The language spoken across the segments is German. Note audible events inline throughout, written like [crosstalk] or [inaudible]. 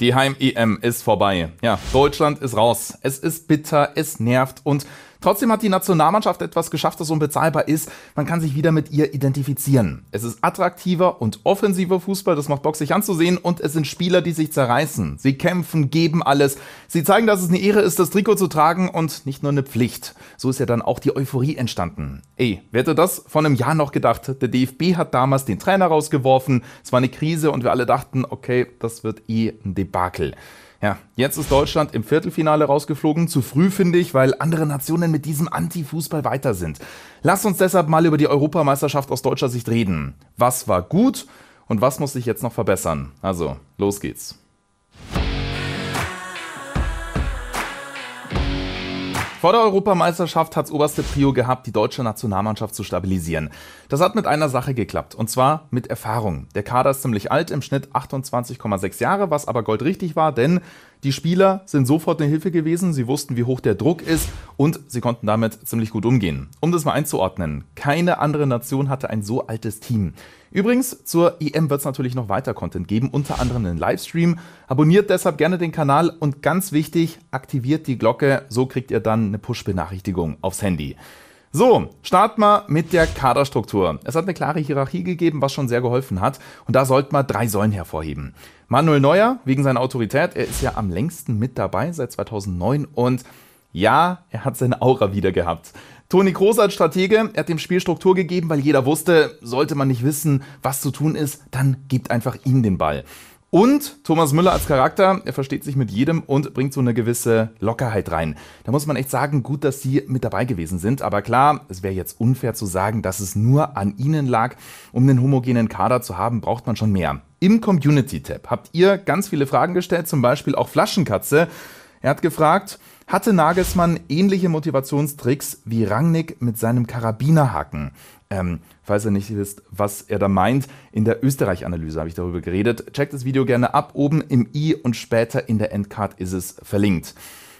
Die Heim-EM ist vorbei. Ja, Deutschland ist raus. Es ist bitter, es nervt und Trotzdem hat die Nationalmannschaft etwas geschafft, das unbezahlbar ist. Man kann sich wieder mit ihr identifizieren. Es ist attraktiver und offensiver Fußball, das macht Bock sich anzusehen und es sind Spieler, die sich zerreißen. Sie kämpfen, geben alles. Sie zeigen, dass es eine Ehre ist, das Trikot zu tragen und nicht nur eine Pflicht. So ist ja dann auch die Euphorie entstanden. Ey, wer hätte das vor einem Jahr noch gedacht? Der DFB hat damals den Trainer rausgeworfen. Es war eine Krise und wir alle dachten, okay, das wird eh ein Debakel. Ja, jetzt ist Deutschland im Viertelfinale rausgeflogen. Zu früh finde ich, weil andere Nationen mit diesem Anti-Fußball weiter sind. Lass uns deshalb mal über die Europameisterschaft aus deutscher Sicht reden. Was war gut und was muss sich jetzt noch verbessern? Also, los geht's. Vor der Europameisterschaft hat's oberste Prio gehabt, die deutsche Nationalmannschaft zu stabilisieren. Das hat mit einer Sache geklappt, und zwar mit Erfahrung. Der Kader ist ziemlich alt, im Schnitt 28,6 Jahre, was aber goldrichtig war, denn die Spieler sind sofort eine Hilfe gewesen, sie wussten, wie hoch der Druck ist und sie konnten damit ziemlich gut umgehen. Um das mal einzuordnen, keine andere Nation hatte ein so altes Team. Übrigens, zur EM wird es natürlich noch weiter Content geben, unter anderem einen Livestream. Abonniert deshalb gerne den Kanal und ganz wichtig, aktiviert die Glocke, so kriegt ihr dann eine Push-Benachrichtigung aufs Handy. So, starten wir mit der Kaderstruktur. Es hat eine klare Hierarchie gegeben, was schon sehr geholfen hat und da sollte man drei Säulen hervorheben. Manuel Neuer, wegen seiner Autorität, er ist ja am längsten mit dabei seit 2009 und ja, er hat seine Aura wieder gehabt. Toni Kroos als Stratege, er hat dem Spiel Struktur gegeben, weil jeder wusste, sollte man nicht wissen, was zu tun ist, dann gibt einfach ihm den Ball. Und Thomas Müller als Charakter, er versteht sich mit jedem und bringt so eine gewisse Lockerheit rein. Da muss man echt sagen, gut, dass Sie mit dabei gewesen sind. Aber klar, es wäre jetzt unfair zu sagen, dass es nur an Ihnen lag. Um einen homogenen Kader zu haben, braucht man schon mehr. Im Community-Tab habt ihr ganz viele Fragen gestellt, zum Beispiel auch Flaschenkatze. Er hat gefragt, hatte Nagelsmann ähnliche Motivationstricks wie Rangnick mit seinem Karabinerhaken? Ähm, falls ihr nicht wisst, was er da meint, in der Österreich-Analyse habe ich darüber geredet. Checkt das Video gerne ab, oben im i und später in der Endcard ist es verlinkt.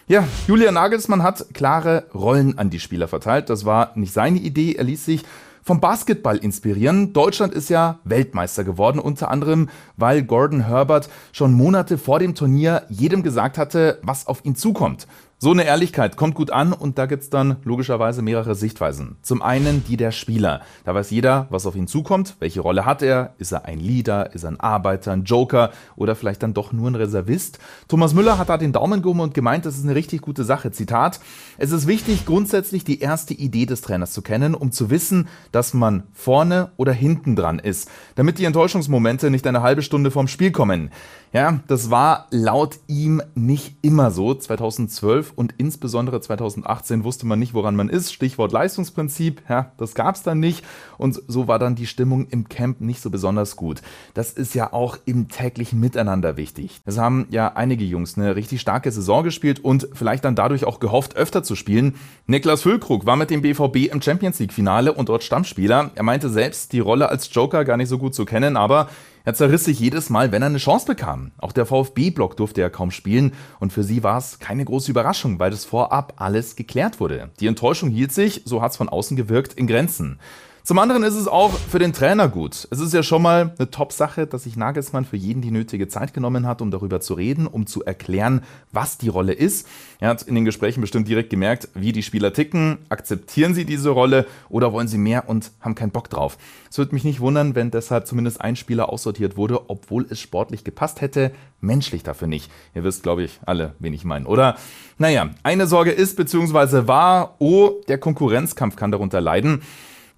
Ja, Julian Nagelsmann hat klare Rollen an die Spieler verteilt. Das war nicht seine Idee. Er ließ sich vom Basketball inspirieren. Deutschland ist ja Weltmeister geworden, unter anderem, weil Gordon Herbert schon Monate vor dem Turnier jedem gesagt hatte, was auf ihn zukommt. So eine Ehrlichkeit kommt gut an und da gibt's dann logischerweise mehrere Sichtweisen. Zum einen die der Spieler. Da weiß jeder, was auf ihn zukommt, welche Rolle hat er, ist er ein Leader, ist er ein Arbeiter, ein Joker oder vielleicht dann doch nur ein Reservist. Thomas Müller hat da den Daumen gehoben und gemeint, das ist eine richtig gute Sache. Zitat, es ist wichtig, grundsätzlich die erste Idee des Trainers zu kennen, um zu wissen, dass man vorne oder hinten dran ist, damit die Enttäuschungsmomente nicht eine halbe Stunde vorm Spiel kommen. Ja, das war laut ihm nicht immer so. 2012 und insbesondere 2018 wusste man nicht, woran man ist. Stichwort Leistungsprinzip, ja, das gab es dann nicht. Und so war dann die Stimmung im Camp nicht so besonders gut. Das ist ja auch im täglichen Miteinander wichtig. Es haben ja einige Jungs eine richtig starke Saison gespielt und vielleicht dann dadurch auch gehofft, öfter zu spielen. Niklas Füllkrug war mit dem BVB im Champions League-Finale und dort Stammspieler. Er meinte selbst, die Rolle als Joker gar nicht so gut zu kennen, aber er zerriss sich jedes Mal, wenn er eine Chance bekam. Auch der VfB-Block durfte er kaum spielen und für sie war es keine große Überraschung, weil das vorab alles geklärt wurde. Die Enttäuschung hielt sich, so hat es von außen gewirkt, in Grenzen. Zum anderen ist es auch für den Trainer gut. Es ist ja schon mal eine Top-Sache, dass sich Nagelsmann für jeden die nötige Zeit genommen hat, um darüber zu reden, um zu erklären, was die Rolle ist. Er hat in den Gesprächen bestimmt direkt gemerkt, wie die Spieler ticken. Akzeptieren sie diese Rolle oder wollen sie mehr und haben keinen Bock drauf? Es würde mich nicht wundern, wenn deshalb zumindest ein Spieler aussortiert wurde, obwohl es sportlich gepasst hätte, menschlich dafür nicht. Ihr wisst, glaube ich, alle, wen ich meine, oder? Naja, eine Sorge ist bzw. war, oh, der Konkurrenzkampf kann darunter leiden.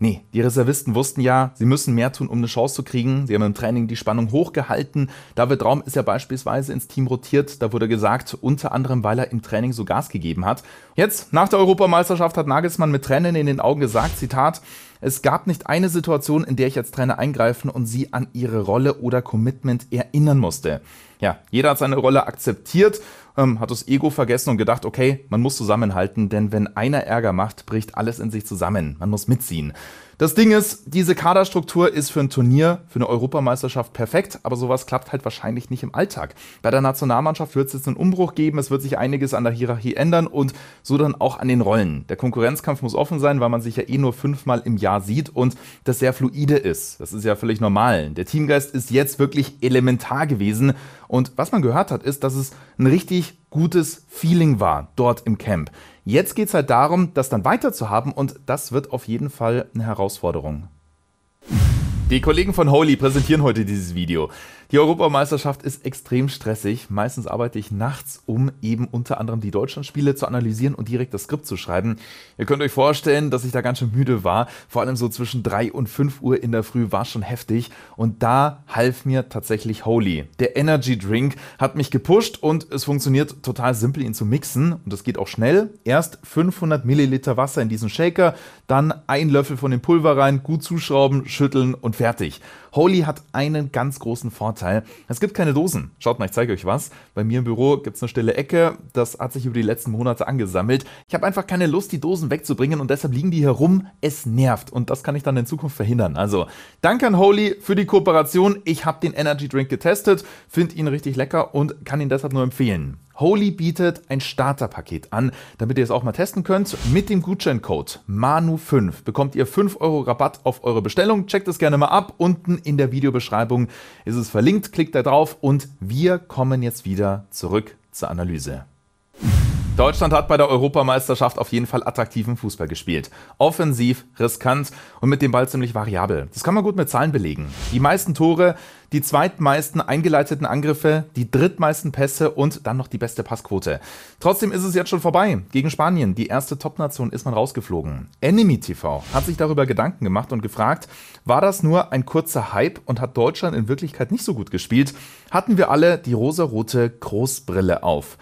Nee, die Reservisten wussten ja, sie müssen mehr tun, um eine Chance zu kriegen. Sie haben im Training die Spannung hochgehalten. David Raum ist ja beispielsweise ins Team rotiert. Da wurde gesagt, unter anderem, weil er im Training so Gas gegeben hat. Jetzt, nach der Europameisterschaft, hat Nagelsmann mit Tränen in den Augen gesagt, Zitat, es gab nicht eine Situation, in der ich als Trainer eingreifen und sie an ihre Rolle oder Commitment erinnern musste. Ja, jeder hat seine Rolle akzeptiert ähm, hat das Ego vergessen und gedacht, okay, man muss zusammenhalten, denn wenn einer Ärger macht, bricht alles in sich zusammen. Man muss mitziehen. Das Ding ist, diese Kaderstruktur ist für ein Turnier, für eine Europameisterschaft perfekt, aber sowas klappt halt wahrscheinlich nicht im Alltag. Bei der Nationalmannschaft wird es jetzt einen Umbruch geben, es wird sich einiges an der Hierarchie ändern und so dann auch an den Rollen. Der Konkurrenzkampf muss offen sein, weil man sich ja eh nur fünfmal im Jahr sieht und das sehr fluide ist. Das ist ja völlig normal. Der Teamgeist ist jetzt wirklich elementar gewesen und was man gehört hat, ist, dass es ein richtig gutes Feeling war dort im Camp. Jetzt geht es halt darum, das dann weiterzuhaben und das wird auf jeden Fall eine Herausforderung. Die Kollegen von Holy präsentieren heute dieses Video. Die Europameisterschaft ist extrem stressig. Meistens arbeite ich nachts, um eben unter anderem die Deutschlandspiele zu analysieren und direkt das Skript zu schreiben. Ihr könnt euch vorstellen, dass ich da ganz schön müde war. Vor allem so zwischen 3 und 5 Uhr in der Früh war schon heftig. Und da half mir tatsächlich Holy. Der Energy Drink hat mich gepusht und es funktioniert total simpel, ihn zu mixen. Und das geht auch schnell. Erst 500 Milliliter Wasser in diesen Shaker, dann ein Löffel von dem Pulver rein, gut zuschrauben, schütteln und fertig. Holy hat einen ganz großen Vorteil. Nachteil. Es gibt keine Dosen. Schaut mal, ich zeige euch was. Bei mir im Büro gibt es eine stille Ecke. Das hat sich über die letzten Monate angesammelt. Ich habe einfach keine Lust, die Dosen wegzubringen und deshalb liegen die herum. Es nervt und das kann ich dann in Zukunft verhindern. Also, danke an Holy für die Kooperation. Ich habe den Energy Drink getestet, finde ihn richtig lecker und kann ihn deshalb nur empfehlen. Holy bietet ein Starterpaket an, damit ihr es auch mal testen könnt. Mit dem Gutscheincode MANU5 bekommt ihr 5 Euro Rabatt auf eure Bestellung. Checkt es gerne mal ab. Unten in der Videobeschreibung ist es verlinkt. Klickt da drauf und wir kommen jetzt wieder zurück zur Analyse. Deutschland hat bei der Europameisterschaft auf jeden Fall attraktiven Fußball gespielt. Offensiv, riskant und mit dem Ball ziemlich variabel. Das kann man gut mit Zahlen belegen. Die meisten Tore, die zweitmeisten eingeleiteten Angriffe, die drittmeisten Pässe und dann noch die beste Passquote. Trotzdem ist es jetzt schon vorbei. Gegen Spanien, die erste Top-Nation, ist man rausgeflogen. Enemy TV hat sich darüber Gedanken gemacht und gefragt, war das nur ein kurzer Hype und hat Deutschland in Wirklichkeit nicht so gut gespielt? Hatten wir alle die rosarote Großbrille auf?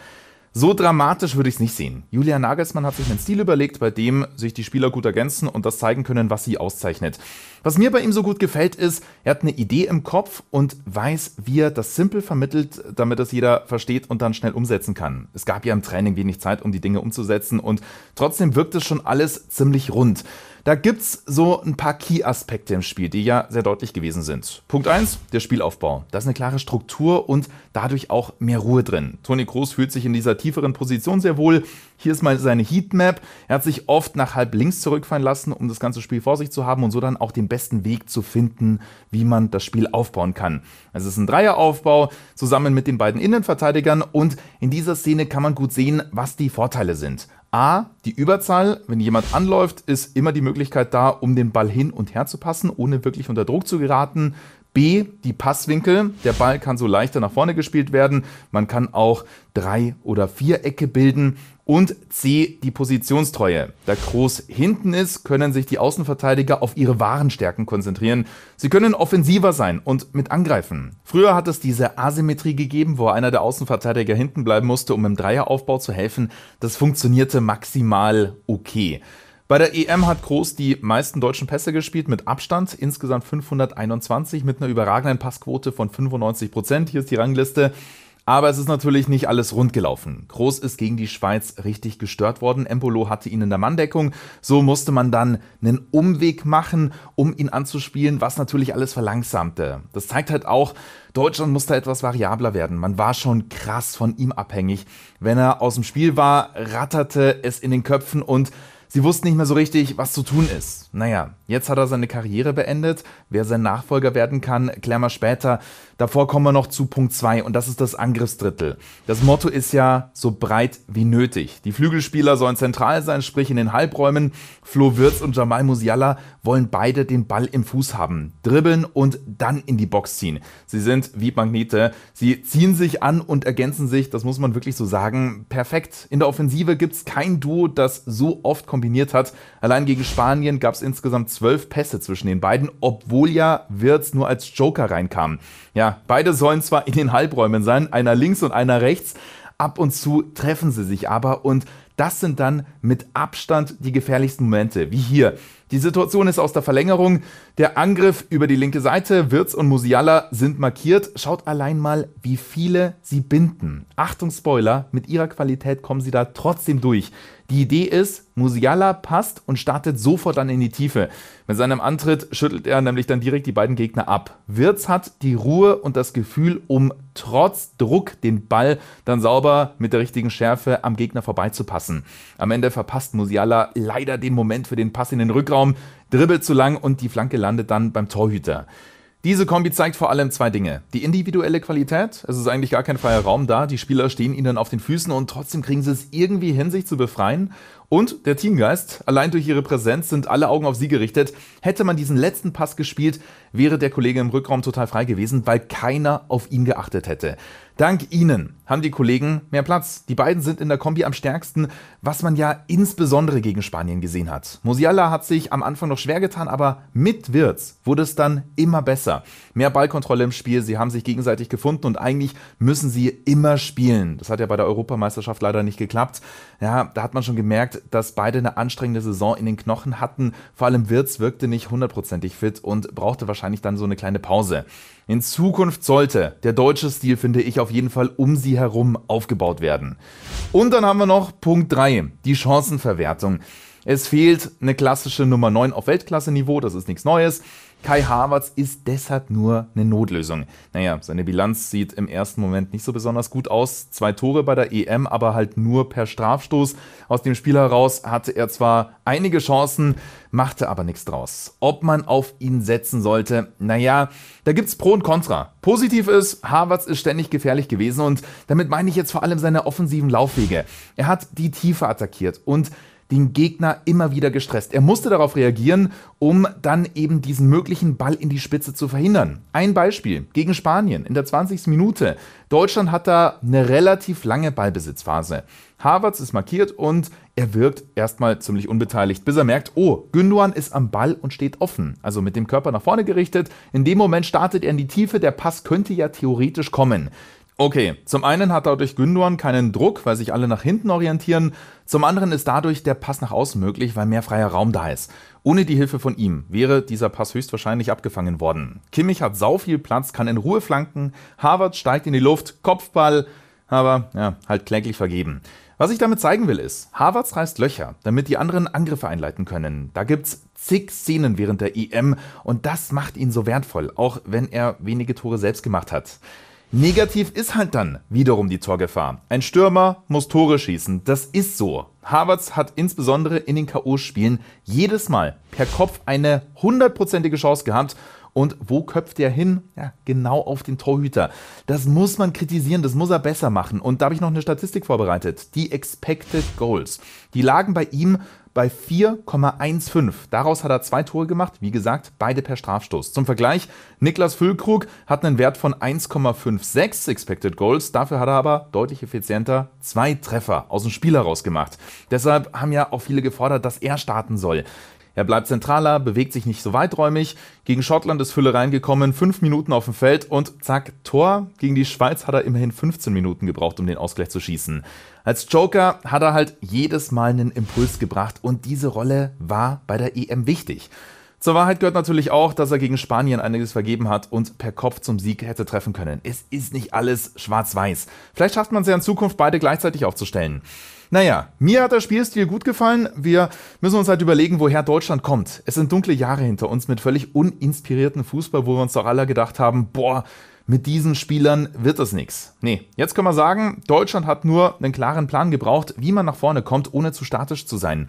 So dramatisch würde ich es nicht sehen. Julian Nagelsmann hat sich einen Stil überlegt, bei dem sich die Spieler gut ergänzen und das zeigen können, was sie auszeichnet. Was mir bei ihm so gut gefällt, ist, er hat eine Idee im Kopf und weiß, wie er das simpel vermittelt, damit es jeder versteht und dann schnell umsetzen kann. Es gab ja im Training wenig Zeit, um die Dinge umzusetzen und trotzdem wirkt es schon alles ziemlich rund. Da gibt es so ein paar Key-Aspekte im Spiel, die ja sehr deutlich gewesen sind. Punkt 1, der Spielaufbau. Da ist eine klare Struktur und dadurch auch mehr Ruhe drin. Toni Kroos fühlt sich in dieser tieferen Position sehr wohl. Hier ist mal seine Heatmap. Er hat sich oft nach halb links zurückfallen lassen, um das ganze Spiel vor sich zu haben und so dann auch den besten Weg zu finden, wie man das Spiel aufbauen kann. Also es ist ein Dreieraufbau zusammen mit den beiden Innenverteidigern und in dieser Szene kann man gut sehen, was die Vorteile sind. A, die Überzahl, wenn jemand anläuft, ist immer die Möglichkeit da, um den Ball hin und her zu passen, ohne wirklich unter Druck zu geraten. B, die Passwinkel. Der Ball kann so leichter nach vorne gespielt werden. Man kann auch drei oder vier Ecke bilden. Und C, die Positionstreue. Da Groß hinten ist, können sich die Außenverteidiger auf ihre wahren Stärken konzentrieren. Sie können offensiver sein und mit angreifen. Früher hat es diese Asymmetrie gegeben, wo einer der Außenverteidiger hinten bleiben musste, um im Dreieraufbau zu helfen. Das funktionierte maximal okay. Bei der EM hat Groß die meisten deutschen Pässe gespielt, mit Abstand, insgesamt 521, mit einer überragenden Passquote von 95 Prozent. Hier ist die Rangliste. Aber es ist natürlich nicht alles rund gelaufen. Groß ist gegen die Schweiz richtig gestört worden. Empolo hatte ihn in der Manndeckung. So musste man dann einen Umweg machen, um ihn anzuspielen, was natürlich alles verlangsamte. Das zeigt halt auch, Deutschland musste etwas variabler werden. Man war schon krass von ihm abhängig. Wenn er aus dem Spiel war, ratterte es in den Köpfen und Sie wussten nicht mehr so richtig, was zu tun ist. Naja, jetzt hat er seine Karriere beendet. Wer sein Nachfolger werden kann, klären wir später. Davor kommen wir noch zu Punkt 2 und das ist das Angriffsdrittel. Das Motto ist ja so breit wie nötig. Die Flügelspieler sollen zentral sein, sprich in den Halbräumen. Flo Wirtz und Jamal Musiala wollen beide den Ball im Fuß haben, dribbeln und dann in die Box ziehen. Sie sind wie Magnete. Sie ziehen sich an und ergänzen sich, das muss man wirklich so sagen, perfekt. In der Offensive gibt es kein Duo, das so oft kombiniert hat. Allein gegen Spanien gab es insgesamt zwölf Pässe zwischen den beiden, obwohl ja Wirtz nur als Joker reinkam. Ja, beide sollen zwar in den Halbräumen sein, einer links und einer rechts, Ab und zu treffen sie sich aber und das sind dann mit Abstand die gefährlichsten Momente, wie hier. Die Situation ist aus der Verlängerung. Der Angriff über die linke Seite, Wirz und Musiala sind markiert. Schaut allein mal, wie viele sie binden. Achtung Spoiler, mit ihrer Qualität kommen sie da trotzdem durch. Die Idee ist, Musiala passt und startet sofort dann in die Tiefe. Mit seinem Antritt schüttelt er nämlich dann direkt die beiden Gegner ab. Wirz hat die Ruhe und das Gefühl, um trotz Druck den Ball dann sauber mit der richtigen Schärfe am Gegner vorbeizupassen. Am Ende verpasst Musiala leider den Moment für den Pass in den Rückraum. Strafraum, dribbelt zu lang und die Flanke landet dann beim Torhüter. Diese Kombi zeigt vor allem zwei Dinge. Die individuelle Qualität, es ist eigentlich gar kein freier Raum da, die Spieler stehen ihnen auf den Füßen und trotzdem kriegen sie es irgendwie hin, sich zu befreien. Und der Teamgeist, allein durch ihre Präsenz sind alle Augen auf sie gerichtet. Hätte man diesen letzten Pass gespielt, wäre der Kollege im Rückraum total frei gewesen, weil keiner auf ihn geachtet hätte. Dank ihnen haben die Kollegen mehr Platz. Die beiden sind in der Kombi am stärksten, was man ja insbesondere gegen Spanien gesehen hat. Musiala hat sich am Anfang noch schwer getan, aber mit Wirtz wurde es dann immer besser. Mehr Ballkontrolle im Spiel, sie haben sich gegenseitig gefunden und eigentlich müssen sie immer spielen. Das hat ja bei der Europameisterschaft leider nicht geklappt. Ja, da hat man schon gemerkt, dass beide eine anstrengende Saison in den Knochen hatten. Vor allem Wirtz wirkte nicht hundertprozentig fit und brauchte wahrscheinlich wahrscheinlich dann so eine kleine Pause. In Zukunft sollte der deutsche Stil, finde ich, auf jeden Fall um sie herum aufgebaut werden. Und dann haben wir noch Punkt 3, die Chancenverwertung. Es fehlt eine klassische Nummer 9 auf Weltklasse-Niveau, das ist nichts Neues. Kai Havertz ist deshalb nur eine Notlösung. Naja, seine Bilanz sieht im ersten Moment nicht so besonders gut aus. Zwei Tore bei der EM, aber halt nur per Strafstoß. Aus dem Spiel heraus hatte er zwar einige Chancen, machte aber nichts draus. Ob man auf ihn setzen sollte, naja, da gibt's Pro und Contra. Positiv ist, Havertz ist ständig gefährlich gewesen und damit meine ich jetzt vor allem seine offensiven Laufwege. Er hat die Tiefe attackiert und den Gegner immer wieder gestresst. Er musste darauf reagieren, um dann eben diesen möglichen Ball in die Spitze zu verhindern. Ein Beispiel gegen Spanien in der 20. Minute. Deutschland hat da eine relativ lange Ballbesitzphase. Havertz ist markiert und er wirkt erstmal ziemlich unbeteiligt, bis er merkt, oh, Günduan ist am Ball und steht offen, also mit dem Körper nach vorne gerichtet. In dem Moment startet er in die Tiefe, der Pass könnte ja theoretisch kommen. Okay, zum einen hat dadurch Gündorn keinen Druck, weil sich alle nach hinten orientieren. Zum anderen ist dadurch der Pass nach außen möglich, weil mehr freier Raum da ist. Ohne die Hilfe von ihm wäre dieser Pass höchstwahrscheinlich abgefangen worden. Kimmich hat sau viel Platz, kann in Ruhe flanken. Harvard steigt in die Luft, Kopfball, aber ja, halt kläglich vergeben. Was ich damit zeigen will ist, Harvards reißt Löcher, damit die anderen Angriffe einleiten können. Da gibt's zig Szenen während der EM und das macht ihn so wertvoll, auch wenn er wenige Tore selbst gemacht hat. Negativ ist halt dann wiederum die Torgefahr. Ein Stürmer muss Tore schießen, das ist so. Havertz hat insbesondere in den K.O.-Spielen jedes Mal per Kopf eine hundertprozentige Chance gehabt und wo köpft er hin? Ja, genau auf den Torhüter. Das muss man kritisieren, das muss er besser machen. Und da habe ich noch eine Statistik vorbereitet. Die Expected Goals. Die lagen bei ihm bei 4,15. Daraus hat er zwei Tore gemacht, wie gesagt, beide per Strafstoß. Zum Vergleich, Niklas Füllkrug hat einen Wert von 1,56 Expected Goals, dafür hat er aber deutlich effizienter zwei Treffer aus dem Spiel heraus gemacht. Deshalb haben ja auch viele gefordert, dass er starten soll. Er bleibt zentraler, bewegt sich nicht so weiträumig. Gegen Schottland ist Fülle reingekommen, fünf Minuten auf dem Feld und zack, Tor. Gegen die Schweiz hat er immerhin 15 Minuten gebraucht, um den Ausgleich zu schießen. Als Joker hat er halt jedes Mal einen Impuls gebracht und diese Rolle war bei der EM wichtig. Zur Wahrheit gehört natürlich auch, dass er gegen Spanien einiges vergeben hat und per Kopf zum Sieg hätte treffen können. Es ist nicht alles schwarz-weiß. Vielleicht schafft man es ja in Zukunft, beide gleichzeitig aufzustellen. Naja, mir hat der Spielstil gut gefallen. Wir müssen uns halt überlegen, woher Deutschland kommt. Es sind dunkle Jahre hinter uns mit völlig uninspirierten Fußball, wo wir uns doch alle gedacht haben, boah, mit diesen Spielern wird das nichts. Nee, jetzt können wir sagen, Deutschland hat nur einen klaren Plan gebraucht, wie man nach vorne kommt, ohne zu statisch zu sein.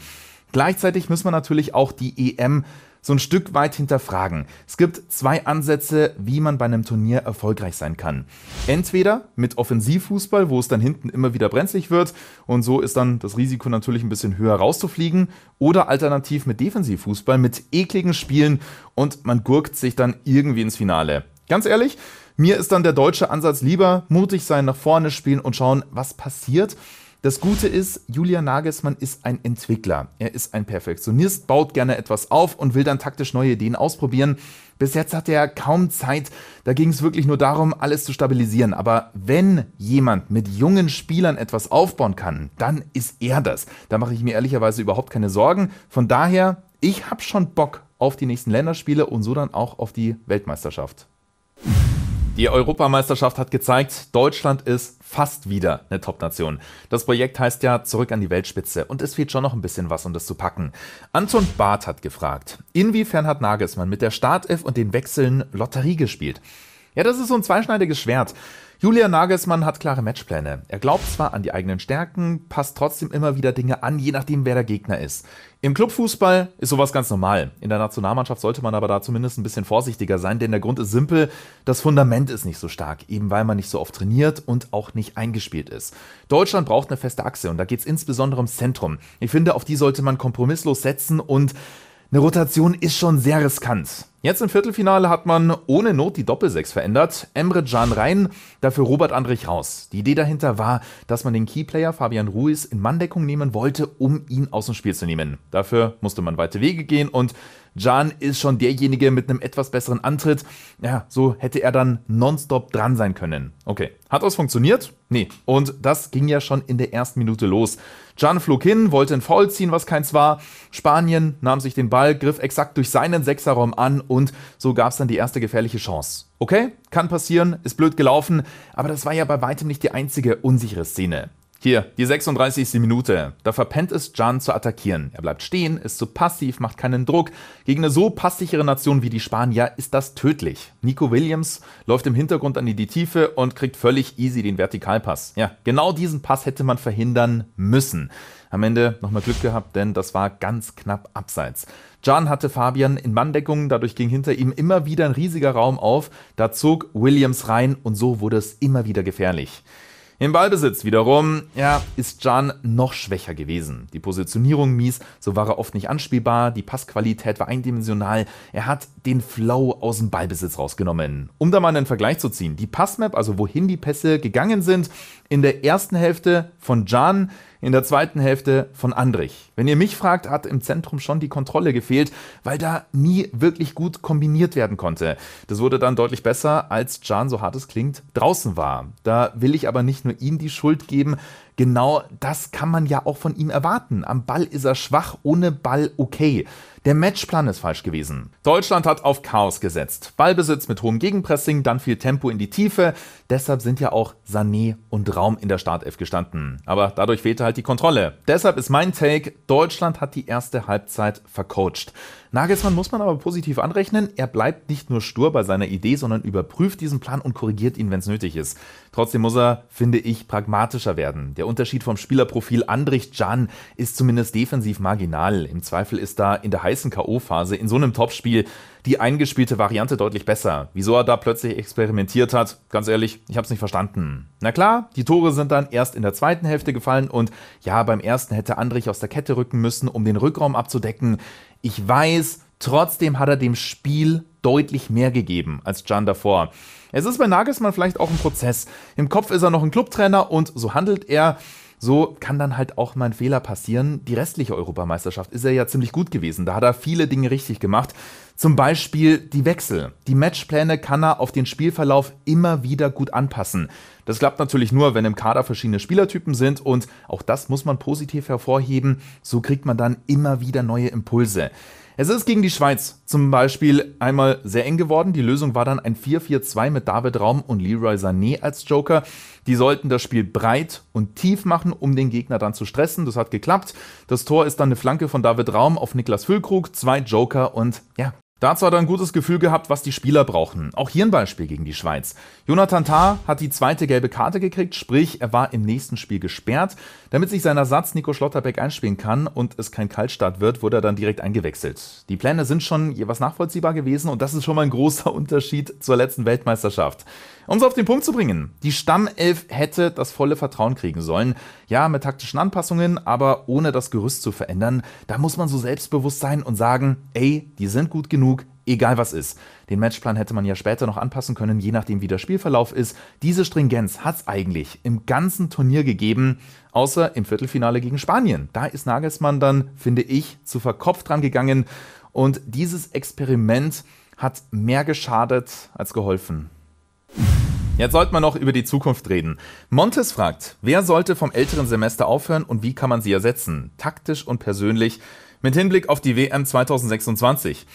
Gleichzeitig müssen wir natürlich auch die EM so ein Stück weit hinterfragen. Es gibt zwei Ansätze, wie man bei einem Turnier erfolgreich sein kann. Entweder mit Offensivfußball, wo es dann hinten immer wieder brenzlig wird und so ist dann das Risiko natürlich ein bisschen höher rauszufliegen, oder alternativ mit Defensivfußball, mit ekligen Spielen und man gurkt sich dann irgendwie ins Finale. Ganz ehrlich, mir ist dann der deutsche Ansatz lieber, mutig sein, nach vorne spielen und schauen, was passiert, das Gute ist, Julian Nagelsmann ist ein Entwickler. Er ist ein Perfektionist, baut gerne etwas auf und will dann taktisch neue Ideen ausprobieren. Bis jetzt hat er kaum Zeit. Da ging es wirklich nur darum, alles zu stabilisieren. Aber wenn jemand mit jungen Spielern etwas aufbauen kann, dann ist er das. Da mache ich mir ehrlicherweise überhaupt keine Sorgen. Von daher, ich habe schon Bock auf die nächsten Länderspiele und so dann auch auf die Weltmeisterschaft. Die Europameisterschaft hat gezeigt, Deutschland ist fast wieder eine Top-Nation. Das Projekt heißt ja Zurück an die Weltspitze und es fehlt schon noch ein bisschen was, um das zu packen. Anton Barth hat gefragt, inwiefern hat Nagelsmann mit der Startelf und den Wechseln Lotterie gespielt? Ja, das ist so ein zweischneidiges Schwert. Julian Nagelsmann hat klare Matchpläne. Er glaubt zwar an die eigenen Stärken, passt trotzdem immer wieder Dinge an, je nachdem, wer der Gegner ist. Im Clubfußball ist sowas ganz normal. In der Nationalmannschaft sollte man aber da zumindest ein bisschen vorsichtiger sein, denn der Grund ist simpel, das Fundament ist nicht so stark, eben weil man nicht so oft trainiert und auch nicht eingespielt ist. Deutschland braucht eine feste Achse und da geht es insbesondere ums Zentrum. Ich finde, auf die sollte man kompromisslos setzen und eine Rotation ist schon sehr riskant. Jetzt im Viertelfinale hat man ohne Not die Doppelsechs verändert. Emre Can rein, dafür Robert Andrich raus. Die Idee dahinter war, dass man den Keyplayer Fabian Ruiz in Manndeckung nehmen wollte, um ihn aus dem Spiel zu nehmen. Dafür musste man weite Wege gehen und Jan ist schon derjenige mit einem etwas besseren Antritt. Ja, so hätte er dann nonstop dran sein können. Okay, hat das funktioniert? Nee. Und das ging ja schon in der ersten Minute los. Jan flog hin, wollte ein Foul ziehen, was keins war. Spanien nahm sich den Ball, griff exakt durch seinen Sechserraum an und so gab es dann die erste gefährliche Chance. Okay, kann passieren, ist blöd gelaufen, aber das war ja bei weitem nicht die einzige unsichere Szene. Hier, die 36. Minute. Da verpennt es Jan zu attackieren. Er bleibt stehen, ist zu passiv, macht keinen Druck. Gegen eine so passsichere Nation wie die Spanier ist das tödlich. Nico Williams läuft im Hintergrund an in die Tiefe und kriegt völlig easy den Vertikalpass. Ja, genau diesen Pass hätte man verhindern müssen. Am Ende nochmal Glück gehabt, denn das war ganz knapp abseits. Jan hatte Fabian in Manndeckung, dadurch ging hinter ihm immer wieder ein riesiger Raum auf. Da zog Williams rein und so wurde es immer wieder gefährlich. Im Ballbesitz wiederum, ja, ist Can noch schwächer gewesen. Die Positionierung mies, so war er oft nicht anspielbar, die Passqualität war eindimensional, er hat den Flow aus dem Ballbesitz rausgenommen. Um da mal einen Vergleich zu ziehen, die Passmap, also wohin die Pässe gegangen sind, in der ersten Hälfte von Can in der zweiten Hälfte von Andrich. Wenn ihr mich fragt, hat im Zentrum schon die Kontrolle gefehlt, weil da nie wirklich gut kombiniert werden konnte. Das wurde dann deutlich besser, als Can, so hart es klingt, draußen war. Da will ich aber nicht nur ihm die Schuld geben, genau das kann man ja auch von ihm erwarten. Am Ball ist er schwach, ohne Ball okay. Der Matchplan ist falsch gewesen. Deutschland hat auf Chaos gesetzt. Ballbesitz mit hohem Gegenpressing, dann viel Tempo in die Tiefe. Deshalb sind ja auch Sané und Raum in der Startelf gestanden. Aber dadurch fehlte halt die Kontrolle. Deshalb ist mein Take, Deutschland hat die erste Halbzeit vercoacht. Nagelsmann muss man aber positiv anrechnen. Er bleibt nicht nur stur bei seiner Idee, sondern überprüft diesen Plan und korrigiert ihn, wenn es nötig ist. Trotzdem muss er, finde ich, pragmatischer werden. Der Unterschied vom Spielerprofil Andrich Can ist zumindest defensiv marginal. Im Zweifel ist da in der heißen K.O.-Phase in so einem Topspiel die eingespielte Variante deutlich besser. Wieso er da plötzlich experimentiert hat, ganz ehrlich, ich hab's nicht verstanden. Na klar, die Tore sind dann erst in der zweiten Hälfte gefallen und ja, beim ersten hätte Andrich aus der Kette rücken müssen, um den Rückraum abzudecken. Ich weiß, trotzdem hat er dem Spiel deutlich mehr gegeben als Can davor. Es ist bei Nagelsmann vielleicht auch ein Prozess. Im Kopf ist er noch ein Clubtrainer und so handelt er. So kann dann halt auch mal ein Fehler passieren. Die restliche Europameisterschaft ist er ja ziemlich gut gewesen. Da hat er viele Dinge richtig gemacht. Zum Beispiel die Wechsel. Die Matchpläne kann er auf den Spielverlauf immer wieder gut anpassen. Das klappt natürlich nur, wenn im Kader verschiedene Spielertypen sind und auch das muss man positiv hervorheben. So kriegt man dann immer wieder neue Impulse. Es ist gegen die Schweiz zum Beispiel einmal sehr eng geworden. Die Lösung war dann ein 4-4-2 mit David Raum und Leroy Sané als Joker. Die sollten das Spiel breit und tief machen, um den Gegner dann zu stressen. Das hat geklappt. Das Tor ist dann eine Flanke von David Raum auf Niklas Füllkrug, zwei Joker und ja, Dazu hat er ein gutes Gefühl gehabt, was die Spieler brauchen. Auch hier ein Beispiel gegen die Schweiz. Jonathan Tah hat die zweite gelbe Karte gekriegt, sprich, er war im nächsten Spiel gesperrt. Damit sich sein Ersatz Nico Schlotterbeck einspielen kann und es kein Kaltstart wird, wurde er dann direkt eingewechselt. Die Pläne sind schon jeweils nachvollziehbar gewesen und das ist schon mal ein großer [laughs] Unterschied zur letzten Weltmeisterschaft. Um es auf den Punkt zu bringen, die Stammelf hätte das volle Vertrauen kriegen sollen. Ja, mit taktischen Anpassungen, aber ohne das Gerüst zu verändern. Da muss man so selbstbewusst sein und sagen, ey, die sind gut genug, egal was ist. Den Matchplan hätte man ja später noch anpassen können, je nachdem wie der Spielverlauf ist. Diese Stringenz hat es eigentlich im ganzen Turnier gegeben, außer im Viertelfinale gegen Spanien. Da ist Nagelsmann dann, finde ich, zu verkopft dran gegangen und dieses Experiment hat mehr geschadet als geholfen. Jetzt sollte man noch über die Zukunft reden. Montes fragt, wer sollte vom älteren Semester aufhören und wie kann man sie ersetzen? Taktisch und persönlich mit Hinblick auf die WM 2026.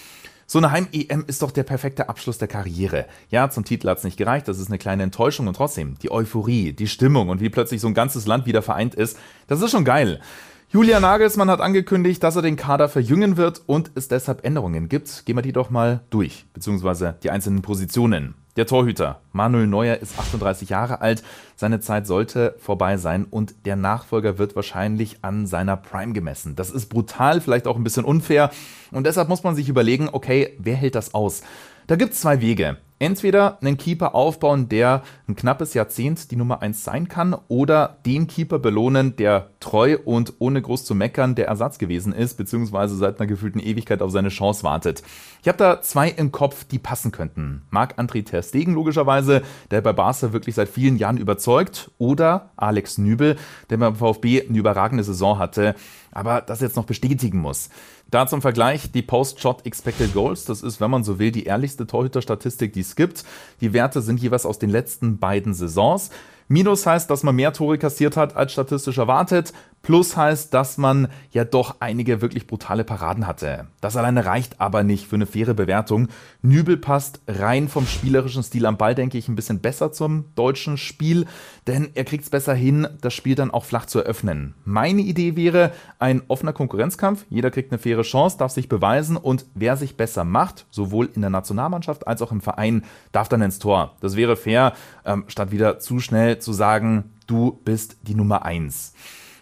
So eine Heim-EM ist doch der perfekte Abschluss der Karriere. Ja, zum Titel hat es nicht gereicht, das ist eine kleine Enttäuschung und trotzdem, die Euphorie, die Stimmung und wie plötzlich so ein ganzes Land wieder vereint ist, das ist schon geil. Julia Nagelsmann hat angekündigt, dass er den Kader verjüngen wird und es deshalb Änderungen gibt. Gehen wir die doch mal durch, beziehungsweise die einzelnen Positionen. Der Torhüter Manuel Neuer ist 38 Jahre alt, seine Zeit sollte vorbei sein und der Nachfolger wird wahrscheinlich an seiner Prime gemessen. Das ist brutal, vielleicht auch ein bisschen unfair und deshalb muss man sich überlegen, okay, wer hält das aus? Da gibt es zwei Wege entweder einen Keeper aufbauen, der ein knappes Jahrzehnt die Nummer 1 sein kann, oder den Keeper belohnen, der treu und ohne groß zu meckern der Ersatz gewesen ist, beziehungsweise seit einer gefühlten Ewigkeit auf seine Chance wartet. Ich habe da zwei im Kopf, die passen könnten. Marc-André Ter Stegen logischerweise, der bei Barca wirklich seit vielen Jahren überzeugt, oder Alex Nübel, der beim VfB eine überragende Saison hatte, aber das jetzt noch bestätigen muss. Da zum Vergleich die Post-Shot Expected Goals. Das ist, wenn man so will, die ehrlichste Torhüterstatistik, die es gibt. Die Werte sind jeweils aus den letzten beiden Saisons. Minus heißt, dass man mehr Tore kassiert hat als statistisch erwartet. Plus heißt, dass man ja doch einige wirklich brutale Paraden hatte. Das alleine reicht aber nicht für eine faire Bewertung. Nübel passt rein vom spielerischen Stil am Ball, denke ich, ein bisschen besser zum deutschen Spiel, denn er kriegt es besser hin, das Spiel dann auch flach zu eröffnen. Meine Idee wäre ein offener Konkurrenzkampf. Jeder kriegt eine faire Chance, darf sich beweisen und wer sich besser macht, sowohl in der Nationalmannschaft als auch im Verein, darf dann ins Tor. Das wäre fair, ähm, statt wieder zu schnell zu sagen, du bist die Nummer eins.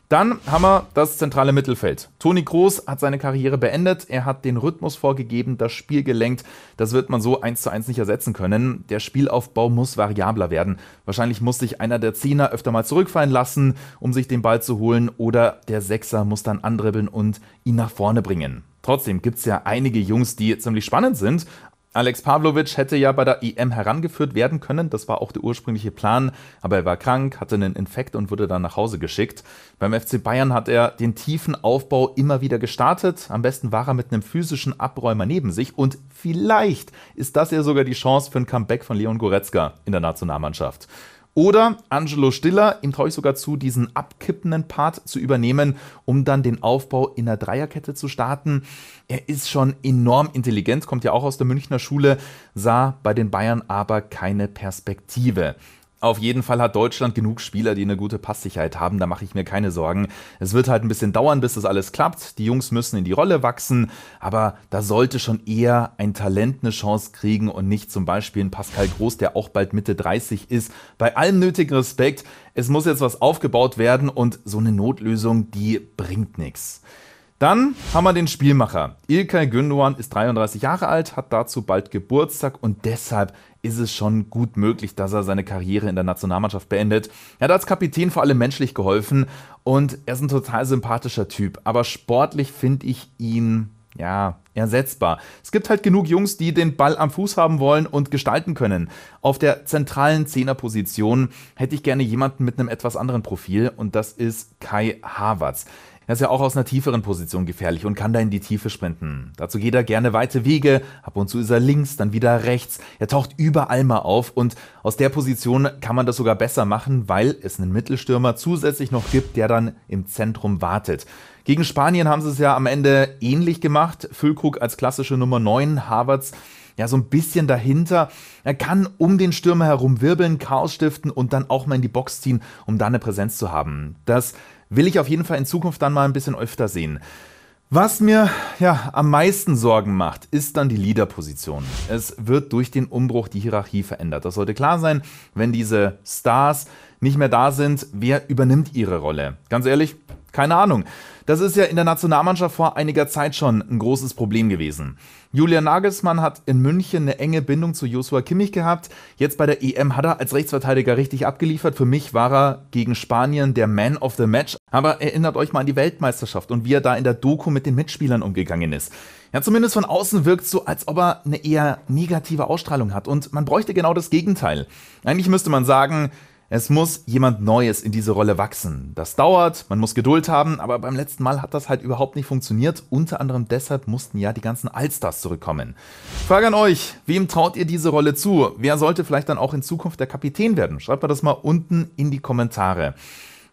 Dann haben wir das zentrale Mittelfeld. Toni Groß hat seine Karriere beendet. Er hat den Rhythmus vorgegeben, das Spiel gelenkt. Das wird man so eins zu eins nicht ersetzen können. Der Spielaufbau muss variabler werden. Wahrscheinlich muss sich einer der Zehner öfter mal zurückfallen lassen, um sich den Ball zu holen, oder der Sechser muss dann andribbeln und ihn nach vorne bringen. Trotzdem gibt es ja einige Jungs, die ziemlich spannend sind. Alex Pavlovic hätte ja bei der EM herangeführt werden können, das war auch der ursprüngliche Plan, aber er war krank, hatte einen Infekt und wurde dann nach Hause geschickt. Beim FC Bayern hat er den tiefen Aufbau immer wieder gestartet, am besten war er mit einem physischen Abräumer neben sich und vielleicht ist das ja sogar die Chance für ein Comeback von Leon Goretzka in der Nationalmannschaft. Oder Angelo Stiller, ihm traue ich sogar zu, diesen abkippenden Part zu übernehmen, um dann den Aufbau in der Dreierkette zu starten. Er ist schon enorm intelligent, kommt ja auch aus der Münchner Schule, sah bei den Bayern aber keine Perspektive. Auf jeden Fall hat Deutschland genug Spieler, die eine gute Passsicherheit haben, da mache ich mir keine Sorgen. Es wird halt ein bisschen dauern, bis das alles klappt. Die Jungs müssen in die Rolle wachsen, aber da sollte schon eher ein Talent eine Chance kriegen und nicht zum Beispiel ein Pascal Groß, der auch bald Mitte 30 ist. Bei allem nötigen Respekt, es muss jetzt was aufgebaut werden und so eine Notlösung, die bringt nichts. Dann haben wir den Spielmacher. Ilkay Gündogan ist 33 Jahre alt, hat dazu bald Geburtstag und deshalb ist es schon gut möglich, dass er seine Karriere in der Nationalmannschaft beendet. Er hat als Kapitän vor allem menschlich geholfen und er ist ein total sympathischer Typ. Aber sportlich finde ich ihn, ja, ersetzbar. Es gibt halt genug Jungs, die den Ball am Fuß haben wollen und gestalten können. Auf der zentralen Zehnerposition hätte ich gerne jemanden mit einem etwas anderen Profil und das ist Kai Havertz. Er ist ja auch aus einer tieferen Position gefährlich und kann da in die Tiefe sprinten. Dazu geht er gerne weite Wege, ab und zu ist er links, dann wieder rechts. Er taucht überall mal auf und aus der Position kann man das sogar besser machen, weil es einen Mittelstürmer zusätzlich noch gibt, der dann im Zentrum wartet. Gegen Spanien haben sie es ja am Ende ähnlich gemacht. Füllkrug als klassische Nummer 9, Havertz ja so ein bisschen dahinter. Er kann um den Stürmer herum wirbeln, Chaos stiften und dann auch mal in die Box ziehen, um da eine Präsenz zu haben. Das will ich auf jeden Fall in Zukunft dann mal ein bisschen öfter sehen. Was mir ja am meisten Sorgen macht, ist dann die Leaderposition. Es wird durch den Umbruch die Hierarchie verändert. Das sollte klar sein, wenn diese Stars nicht mehr da sind, wer übernimmt ihre Rolle? Ganz ehrlich, keine Ahnung. Das ist ja in der Nationalmannschaft vor einiger Zeit schon ein großes Problem gewesen. Julian Nagelsmann hat in München eine enge Bindung zu Joshua Kimmich gehabt. Jetzt bei der EM hat er als Rechtsverteidiger richtig abgeliefert. Für mich war er gegen Spanien der Man of the Match. Aber erinnert euch mal an die Weltmeisterschaft und wie er da in der Doku mit den Mitspielern umgegangen ist. Ja, zumindest von außen wirkt es so, als ob er eine eher negative Ausstrahlung hat. Und man bräuchte genau das Gegenteil. Eigentlich müsste man sagen, es muss jemand Neues in diese Rolle wachsen. Das dauert, man muss Geduld haben, aber beim letzten Mal hat das halt überhaupt nicht funktioniert. Unter anderem deshalb mussten ja die ganzen Allstars zurückkommen. Frage an euch, wem traut ihr diese Rolle zu? Wer sollte vielleicht dann auch in Zukunft der Kapitän werden? Schreibt mir das mal unten in die Kommentare.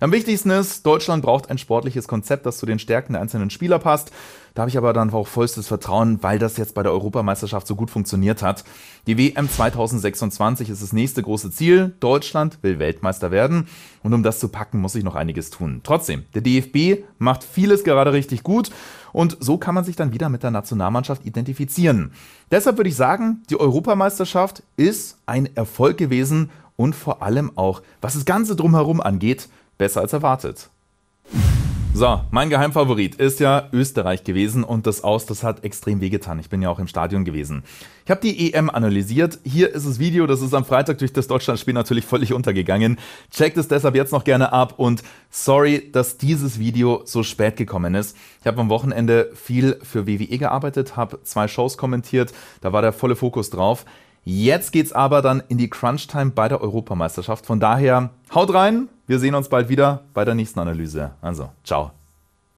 Am wichtigsten ist, Deutschland braucht ein sportliches Konzept, das zu den Stärken der einzelnen Spieler passt. Da habe ich aber dann auch vollstes Vertrauen, weil das jetzt bei der Europameisterschaft so gut funktioniert hat. Die WM 2026 ist das nächste große Ziel. Deutschland will Weltmeister werden. Und um das zu packen, muss ich noch einiges tun. Trotzdem, der DFB macht vieles gerade richtig gut. Und so kann man sich dann wieder mit der Nationalmannschaft identifizieren. Deshalb würde ich sagen, die Europameisterschaft ist ein Erfolg gewesen und vor allem auch, was das Ganze drumherum angeht, besser als erwartet. So, mein Geheimfavorit ist ja Österreich gewesen und das Aus, das hat extrem wehgetan. Ich bin ja auch im Stadion gewesen. Ich habe die EM analysiert. Hier ist das Video, das ist am Freitag durch das Deutschlandspiel natürlich völlig untergegangen. Checkt es deshalb jetzt noch gerne ab und sorry, dass dieses Video so spät gekommen ist. Ich habe am Wochenende viel für WWE gearbeitet, habe zwei Shows kommentiert, da war der volle Fokus drauf. Jetzt geht's aber dann in die Crunch-Time bei der Europameisterschaft. Von daher, haut rein, wir sehen uns bald wieder bei der nächsten Analyse. Also, ciao.